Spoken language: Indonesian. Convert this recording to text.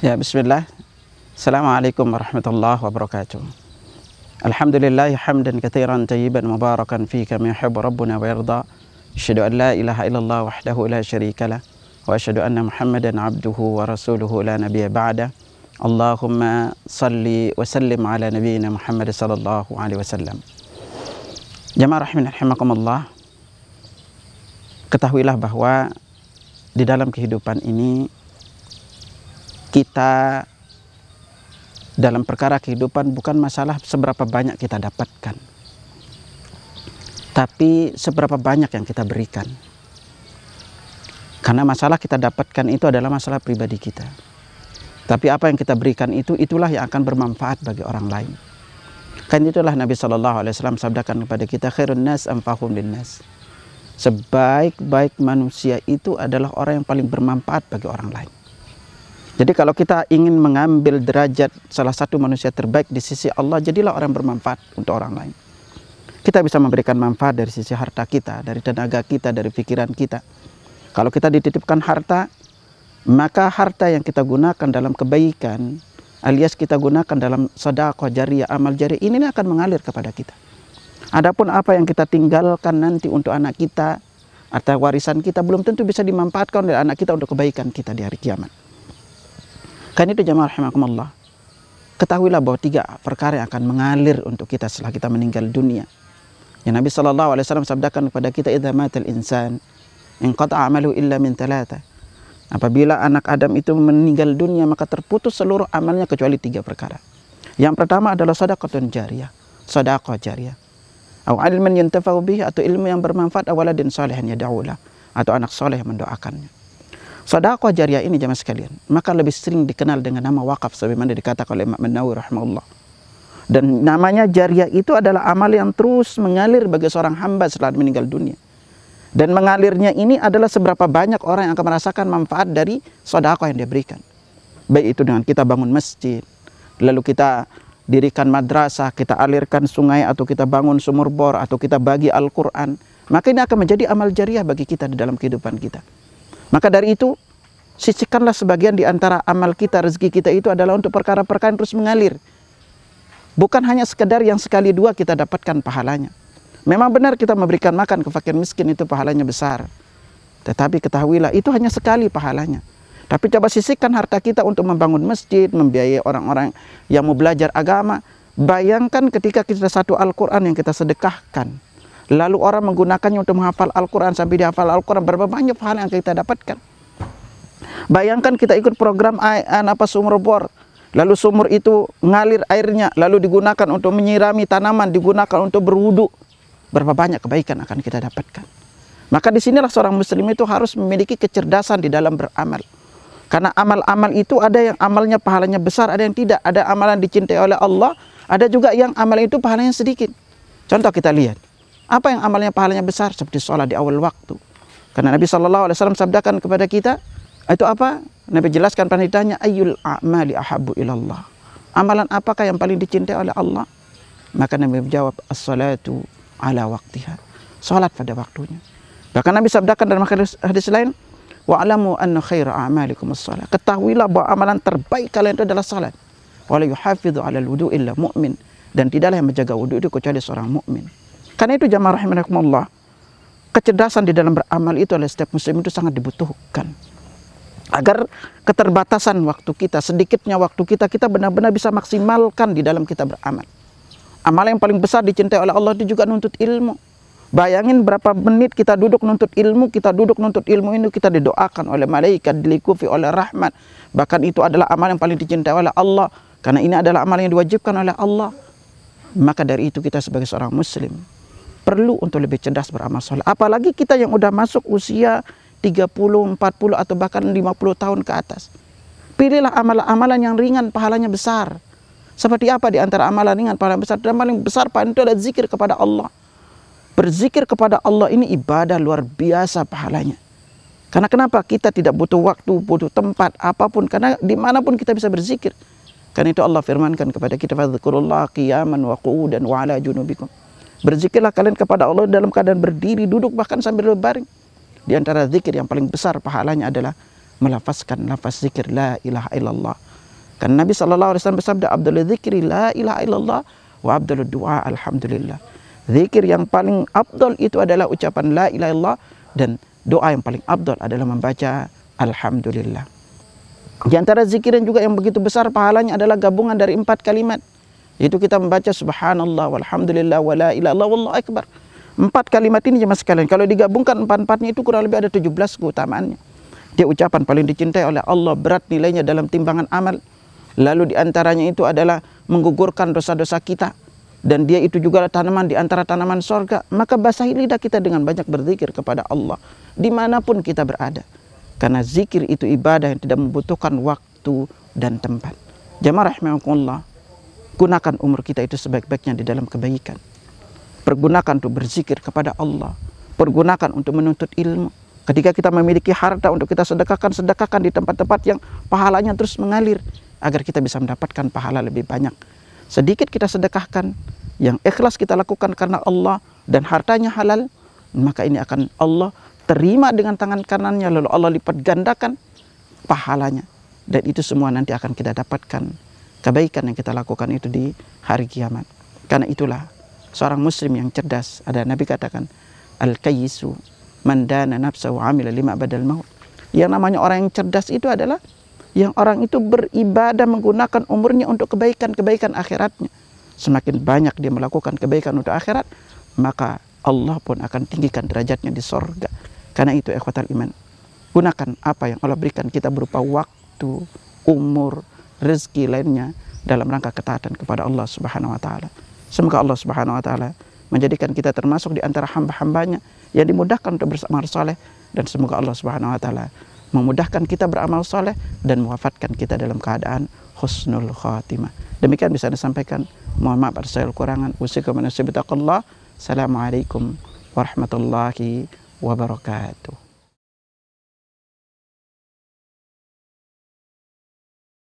يا بسم الله السلام عليكم ورحمة الله وبركاته الحمد لله حمدا كثيرا طيبا مباركا فيك ما يحب ربنا ويرضى أشهد أن لا إله إلا الله وحده لا شريك له وأشهد أن محمدا عبده ورسوله لا نبي بعده اللهم صل وسلم على نبينا محمد صلى الله عليه وسلم جماعة رحمنا رحمكم الله Ketahuilah bahwa di dalam kehidupan ini kita dalam perkara kehidupan bukan masalah seberapa banyak kita dapatkan, tapi seberapa banyak yang kita berikan. Karena masalah kita dapatkan itu adalah masalah pribadi kita. Tapi apa yang kita berikan itu itulah yang akan bermanfaat bagi orang lain. Kan itulah Nabi Shallallahu Alaihi Wasallam sabdakan kepada kita khairun nas amfahum linnas. Sebaik-baik manusia itu adalah orang yang paling bermanfaat bagi orang lain. Jadi kalau kita ingin mengambil derajat salah satu manusia terbaik di sisi Allah, jadilah orang bermanfaat untuk orang lain. Kita bisa memberikan manfaat dari sisi harta kita, dari tenaga kita, dari pikiran kita. Kalau kita dititipkan harta, maka harta yang kita gunakan dalam kebaikan, alias kita gunakan dalam sedekah jariah, amal jariah, ini akan mengalir kepada kita. Adapun apa yang kita tinggalkan nanti untuk anak kita atau warisan kita belum tentu bisa dimanfaatkan oleh anak kita untuk kebaikan kita di hari kiamat. Karena itu jamaah rahimakumullah. Ketahuilah bahwa tiga perkara yang akan mengalir untuk kita setelah kita meninggal dunia. Yang Nabi Shallallahu Alaihi Wasallam sabdakan kepada kita, "Idza matal insan, inqata amalu illa min talata." Apabila anak Adam itu meninggal dunia, maka terputus seluruh amalnya kecuali tiga perkara. Yang pertama adalah sedekah jariyah, sedekah jariyah. Atau ilmu yang bih atau ilmu yang bermanfaat awaladin salihan yad'ulah atau anak soleh yang mendoakannya. Sedekah jariah ini jamaah sekalian, maka lebih sering dikenal dengan nama wakaf sebagaimana dikatakan oleh Imam Nawawi rahimahullah. Dan namanya jariah itu adalah amal yang terus mengalir bagi seorang hamba setelah meninggal dunia. Dan mengalirnya ini adalah seberapa banyak orang yang akan merasakan manfaat dari sedekah yang dia berikan. Baik itu dengan kita bangun masjid, lalu kita dirikan madrasah, kita alirkan sungai atau kita bangun sumur bor atau kita bagi Al-Qur'an, maka ini akan menjadi amal jariah bagi kita di dalam kehidupan kita. Maka dari itu, sisihkanlah sebagian di antara amal kita, rezeki kita itu adalah untuk perkara-perkara yang terus mengalir. Bukan hanya sekedar yang sekali dua kita dapatkan pahalanya. Memang benar kita memberikan makan ke fakir miskin itu pahalanya besar. Tetapi ketahuilah itu hanya sekali pahalanya. Tapi coba sisihkan harta kita untuk membangun masjid, membiayai orang-orang yang mau belajar agama. Bayangkan ketika kita satu Al-Quran yang kita sedekahkan. Lalu orang menggunakannya untuk menghafal Al-Quran sampai dihafal Al-Quran. Berapa banyak pahala yang kita dapatkan. Bayangkan kita ikut program apa sumur bor. Lalu sumur itu ngalir airnya. Lalu digunakan untuk menyirami tanaman. Digunakan untuk berwudu. Berapa banyak kebaikan akan kita dapatkan. Maka disinilah seorang muslim itu harus memiliki kecerdasan di dalam beramal. Karena amal-amal itu ada yang amalnya pahalanya besar, ada yang tidak. Ada amalan dicintai oleh Allah, ada juga yang amal itu pahalanya sedikit. Contoh kita lihat. Apa yang amalnya pahalanya besar seperti sholat di awal waktu. Karena Nabi Shallallahu Alaihi Wasallam sabdakan kepada kita itu apa? Nabi jelaskan pernah ditanya ayul amali ahabu ilallah. Amalan apakah yang paling dicintai oleh Allah? Maka Nabi menjawab as-salatu ala waktiha. solat pada waktunya. Bahkan Nabi sabdakan dalam hadis, hadis lain, wa alamu anna khaira a'malikum as-salat. Ketahuilah bahwa amalan terbaik kalian itu adalah salat. Wa yuhafidhu 'ala al-wudu illa mu'min. Dan tidaklah yang menjaga wudu itu kecuali seorang mukmin. Karena itu jamaah rahimahumullah, Kecerdasan di dalam beramal itu oleh setiap muslim itu sangat dibutuhkan. Agar keterbatasan waktu kita, sedikitnya waktu kita, kita benar-benar bisa maksimalkan di dalam kita beramal. Amal yang paling besar dicintai oleh Allah itu juga nuntut ilmu. Bayangin berapa menit kita duduk nuntut ilmu, kita duduk nuntut ilmu ini kita didoakan oleh malaikat, dilikufi oleh rahmat. Bahkan itu adalah amal yang paling dicintai oleh Allah. Karena ini adalah amal yang diwajibkan oleh Allah. Maka dari itu kita sebagai seorang muslim perlu untuk lebih cerdas beramal soleh. Apalagi kita yang sudah masuk usia 30, 40 atau bahkan 50 tahun ke atas. Pilihlah amalan-amalan yang ringan pahalanya besar. Seperti apa di antara amalan ringan pahala besar? Dan paling besar paling itu adalah zikir kepada Allah. Berzikir kepada Allah ini ibadah luar biasa pahalanya. Karena kenapa? Kita tidak butuh waktu, butuh tempat, apapun. Karena dimanapun kita bisa berzikir. Karena itu Allah firmankan kepada kita, qiyaman wa qudan wa ala junubikum Berzikirlah kalian kepada Allah dalam keadaan berdiri, duduk, bahkan sambil berbaring. Di antara zikir yang paling besar pahalanya adalah melafazkan lafaz zikir la ilaha illallah. Karena Nabi saw. alaihi bersabda abdul zikri la ilaha illallah wa abdul du'a alhamdulillah. Zikir yang paling abdul itu adalah ucapan la ilaha illallah dan doa yang paling abdul adalah membaca alhamdulillah. Di antara zikir yang juga yang begitu besar pahalanya adalah gabungan dari empat kalimat. Itu kita membaca subhanallah walhamdulillah wala ilallah wallahu akbar. Empat kalimat ini jemaah sekalian. Kalau digabungkan empat-empatnya itu kurang lebih ada 17 keutamaannya. Dia ucapan paling dicintai oleh Allah berat nilainya dalam timbangan amal. Lalu diantaranya itu adalah menggugurkan dosa-dosa kita. Dan dia itu juga tanaman di antara tanaman sorga. Maka basahi lidah kita dengan banyak berzikir kepada Allah. Dimanapun kita berada. Karena zikir itu ibadah yang tidak membutuhkan waktu dan tempat. Jamaah rahimahumullah Gunakan umur kita itu sebaik-baiknya di dalam kebaikan. Pergunakan untuk berzikir kepada Allah. Pergunakan untuk menuntut ilmu. Ketika kita memiliki harta untuk kita sedekahkan, sedekahkan di tempat-tempat yang pahalanya terus mengalir. Agar kita bisa mendapatkan pahala lebih banyak. Sedikit kita sedekahkan, yang ikhlas kita lakukan karena Allah dan hartanya halal, maka ini akan Allah terima dengan tangan kanannya lalu Allah lipat gandakan pahalanya dan itu semua nanti akan kita dapatkan kebaikan yang kita lakukan itu di hari kiamat. Karena itulah seorang muslim yang cerdas ada Nabi katakan al-kayyisu man dana nafsahu lima badal maut. Yang namanya orang yang cerdas itu adalah yang orang itu beribadah menggunakan umurnya untuk kebaikan-kebaikan akhiratnya. Semakin banyak dia melakukan kebaikan untuk akhirat, maka Allah pun akan tinggikan derajatnya di sorga. Karena itu ikhwatal iman. Gunakan apa yang Allah berikan kita berupa waktu, umur, rezeki lainnya dalam rangka ketaatan kepada Allah Subhanahu wa taala. Semoga Allah Subhanahu wa taala menjadikan kita termasuk di antara hamba-hambanya yang dimudahkan untuk beramal soleh dan semoga Allah Subhanahu wa taala memudahkan kita beramal soleh dan mewafatkan kita dalam keadaan husnul khatimah. Demikian bisa disampaikan. Mohon maaf atas segala kekurangan. Wassalamualaikum warahmatullahi wabarakatuh.